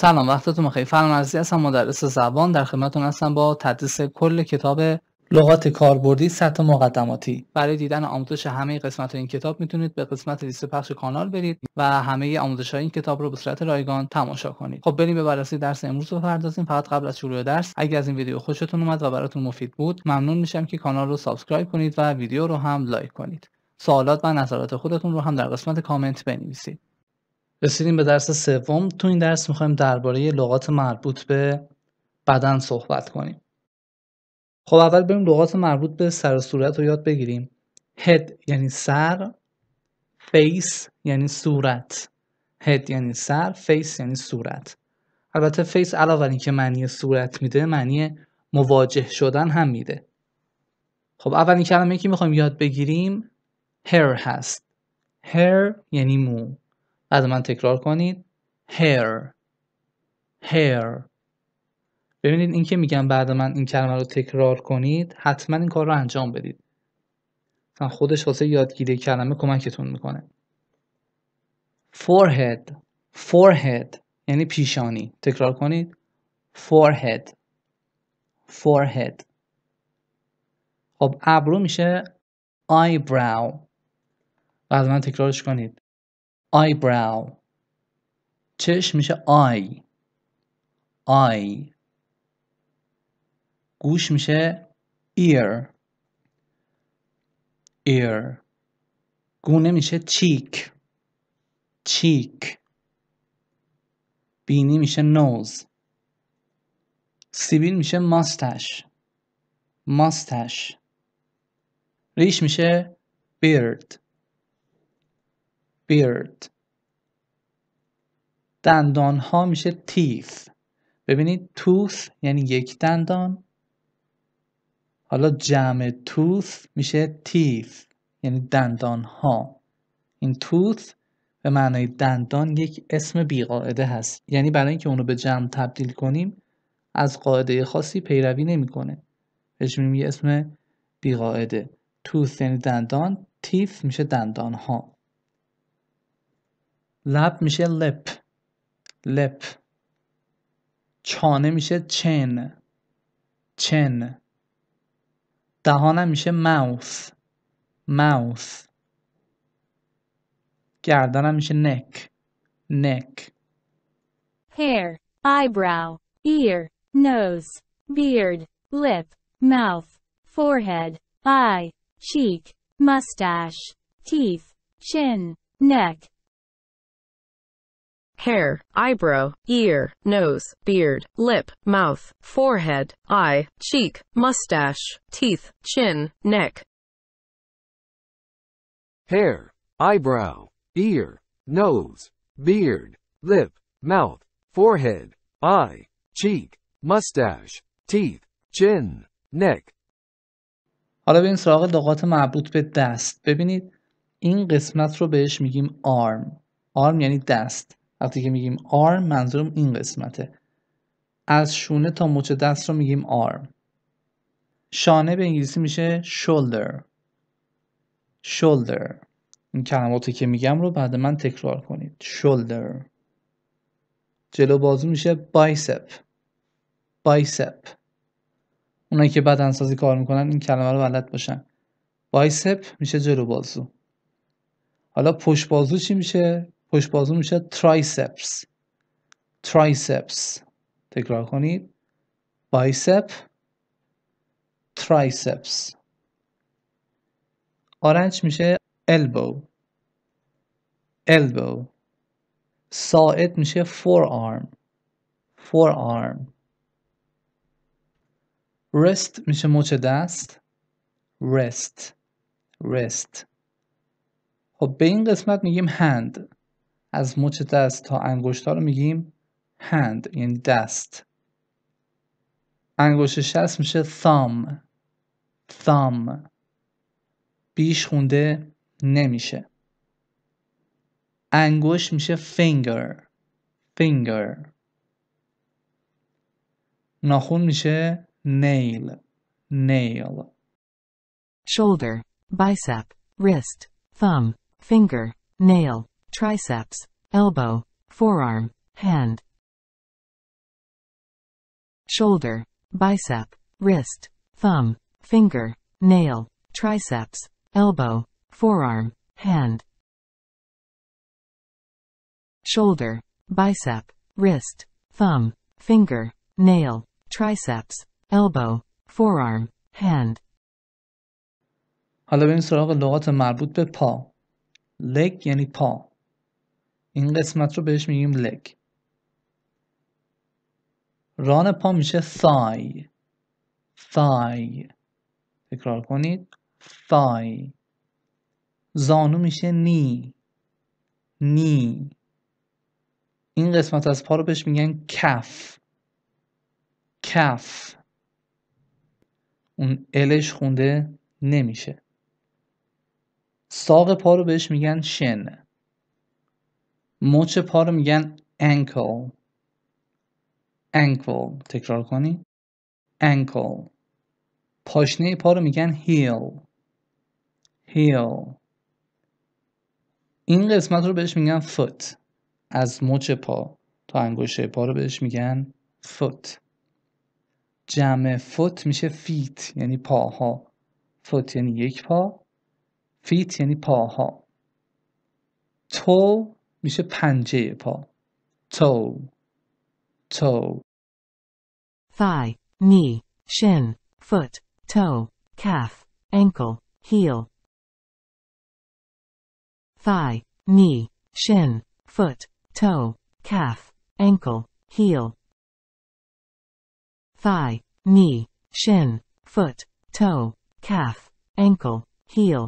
سلام وقتتون بخیر فرمان عزیزی هستم مدرس زبان در خدمتتون هستم با تدریس کل کتاب لغات کاربردی سطح مقدماتی برای دیدن آموزش همه قسمت این کتاب میتونید به قسمت لیست پخش کانال برید و همه آموزش های این کتاب رو به صورت رایگان تماشا کنید خب بریم به بررسی درس امروز بپردازیم فقط قبل از شروع درس اگر از این ویدیو خوشتون اومد و براتون مفید بود ممنون میشم که کانال رو سابسکرایب کنید و ویدیو رو هم لایک کنید سوالات و نظرات خودتون رو هم در قسمت کامنت بنویسید رسیدیم به درس سوم تو این درس میخوایم درباره لغات مربوط به بدن صحبت کنیم خب اول بریم لغات مربوط به سر و صورت رو یاد بگیریم head یعنی سر face یعنی صورت head یعنی سر face یعنی صورت البته فیس علاوه بر اینکه معنی صورت میده معنی مواجه شدن هم میده خب اولین کلمه که میخوایم یاد بگیریم hair هست hair یعنی مو بعد من تکرار کنید hair hair ببینید این که میگم بعد من این کلمه رو تکرار کنید حتما این کار رو انجام بدید مثلا خودش واسه یادگیری کلمه کمکتون میکنه forehead forehead یعنی پیشانی تکرار کنید forehead forehead خب ابرو میشه eyebrow بعد من تکرارش کنید eyebrow چش میشه آی آی گوش میشه ear ear گونه میشه چیک چیک بینی میشه نوز سیبیل میشه ماستش ماستش ریش میشه بیرد beard دندان ها میشه teeth ببینید tooth یعنی یک دندان حالا جمع tooth میشه teeth یعنی دندان ها این tooth به معنای دندان یک اسم بیقاعده هست یعنی برای اینکه اونو به جمع تبدیل کنیم از قاعده خاصی پیروی نمیکنه بهش یه اسم بیقاعده tooth یعنی دندان teeth میشه دندان ها لب میشه لپ لپ چانه میشه چین چین دهانم میشه ماوس ماوس گردنم میشه نک نک hair eyebrow ear nose beard lip mouth forehead eye cheek mustache teeth chin neck hair, eyebrow, ear, nose, beard, lip, mouth, forehead, eye, cheek, mustache, teeth, chin, neck. Hair, eyebrow, ear, nose, beard, lip, mouth, forehead, eye, cheek, mustache, teeth, chin, neck. حالا این سراغ لغات مربوط به دست ببینید این قسمت رو بهش میگیم آرم آرم یعنی دست وقتی که میگیم آرم منظورم این قسمته از شونه تا مچ دست رو میگیم آرم شانه به انگلیسی میشه shoulder شولدر این کلماتی که میگم رو بعد من تکرار کنید شولدر جلو بازو میشه بایسپ بایسپ اونایی که بدنسازی کار میکنن این کلمه رو بلد باشن بایسپ میشه جلو بازو حالا پشت بازو چی میشه پشت بازو میشه ترایسپس ترایسپس تکرار کنید بایسپ ترایسپس آرنج میشه البو البو ساعد میشه فور آرم فور آرم رست میشه مچ دست رست رست خب به این قسمت میگیم هند از مچ دست تا انگشت رو میگیم هند یعنی دست انگشت شست میشه thumb thumb بیش خونده نمیشه انگشت میشه finger finger ناخون میشه نیل نیل shoulder bicep wrist thumb finger nail triceps, elbow, forearm, hand, shoulder, bicep, wrist, thumb, finger, nail, triceps, elbow, forearm, hand, shoulder, bicep, wrist, thumb, finger, nail, triceps, elbow, forearm, hand. حالا بریم سراغ لغات مربوط به پا leg یعنی پا این قسمت رو بهش میگیم لگ ران پا میشه سای سای تکرار کنید سای زانو میشه نی نی این قسمت از پا رو بهش میگن کف کف اون الش خونده نمیشه ساق پا رو بهش میگن شن مچ پا رو میگن انکل انکل تکرار کنی انکل پاشنه پا رو میگن هیل هیل این قسمت رو بهش میگن فوت، از مچ پا تا انگشت پا رو بهش میگن فوت. جمع فوت میشه فیت یعنی پاها فوت یعنی یک پا فیت یعنی پاها تو میشه پنجه پا toe toe thigh knee shin foot toe calf ankle heel thigh knee shin foot toe calf ankle heel thigh knee shin foot toe calf ankle heel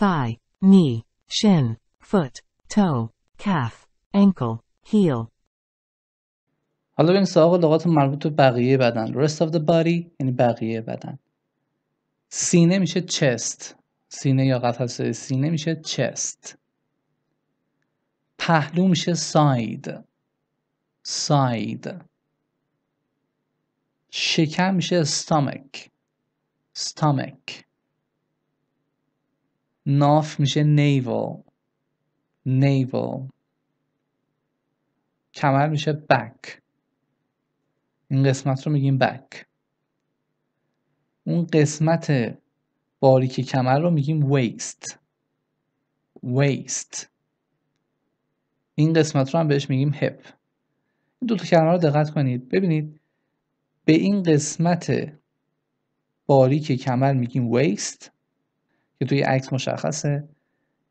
thigh knee shin, foot, toe, calf, ankle, heel. حالا بریم سراغ لغات مربوط به بقیه بدن rest of the body یعنی بقیه بدن سینه میشه chest سینه یا قفسه سینه میشه chest پهلو میشه side side شکم میشه stomach stomach ناف میشه نیول نیول کمر میشه بک این قسمت رو میگیم بک اون قسمت باریک کمر رو میگیم ویست ویست این قسمت رو هم بهش میگیم هپ این دو تا کلمه رو دقت کنید ببینید به این قسمت باریک کمر میگیم ویست که توی عکس مشخصه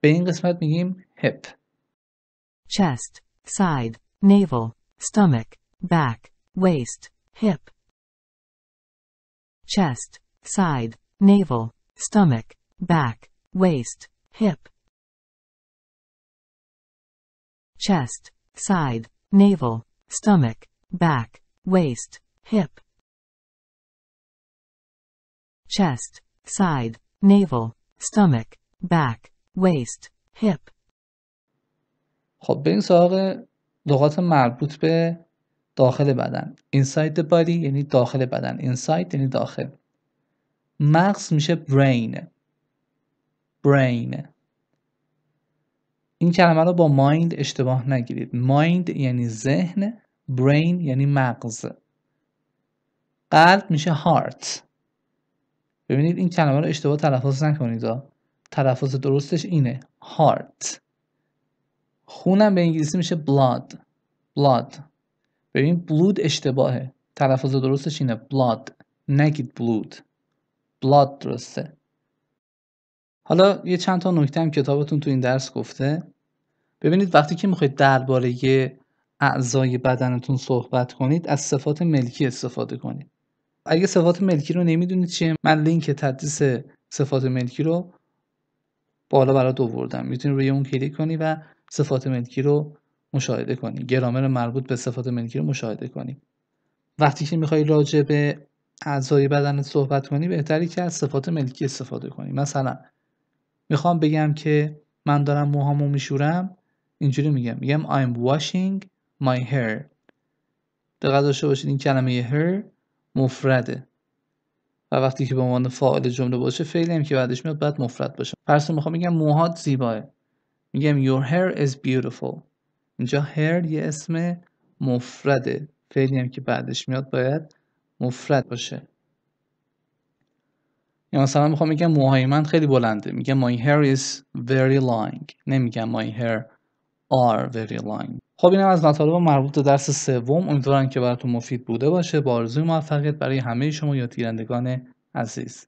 به این قسمت میگیم hip chest side navel stomach back waist hip chest side navel stomach back waist hip chest side navel stomach back waist hip chest side navel stomach, back, waist, hip. خب بریم سراغ لغات مربوط به داخل بدن inside the body یعنی داخل بدن inside یعنی داخل مغز میشه brain brain این کلمه رو با mind اشتباه نگیرید Mind یعنی ذهن brain یعنی مغز قلب میشه heart ببینید این کلمه رو اشتباه تلفظ نکنید ها تلفظ درستش اینه هارت خونم به انگلیسی میشه بلاد بلاد ببین بلود اشتباهه تلفظ درستش اینه بلاد نگید بلود بلاد درسته حالا یه چند تا نکته هم کتابتون تو این درس گفته ببینید وقتی که میخواید درباره اعضای بدنتون صحبت کنید از صفات ملکی استفاده کنید اگه صفات ملکی رو نمیدونید چیه من لینک تدریس صفات ملکی رو بالا برات دووردم میتونید روی اون کلیک کنی و صفات ملکی رو مشاهده کنی گرامر مربوط به صفات ملکی رو مشاهده کنی وقتی که میخوای راجع به اعضای بدن صحبت کنی بهتری که از صفات ملکی استفاده کنی مثلا میخوام بگم که من دارم موهامو میشورم اینجوری میگم میگم I'm washing my hair دقت داشته باشید این کلمه hair مفرده و وقتی که به عنوان فاعل جمله باشه فعلی هم که بعدش میاد باید مفرد باشه پس میخوام بگم موهات زیباه میگم your hair is beautiful اینجا hair یه اسم مفرده فعلی هم که بعدش میاد باید مفرد باشه یا مثلا میخوام بگم موهای من خیلی بلنده میگم my hair is very long نمیگم my hair are very line خب اینم از مطالب مربوط به درس سوم امیدوارم که براتون مفید بوده باشه با آرزوی موفقیت برای همه شما یا تیرندگان عزیز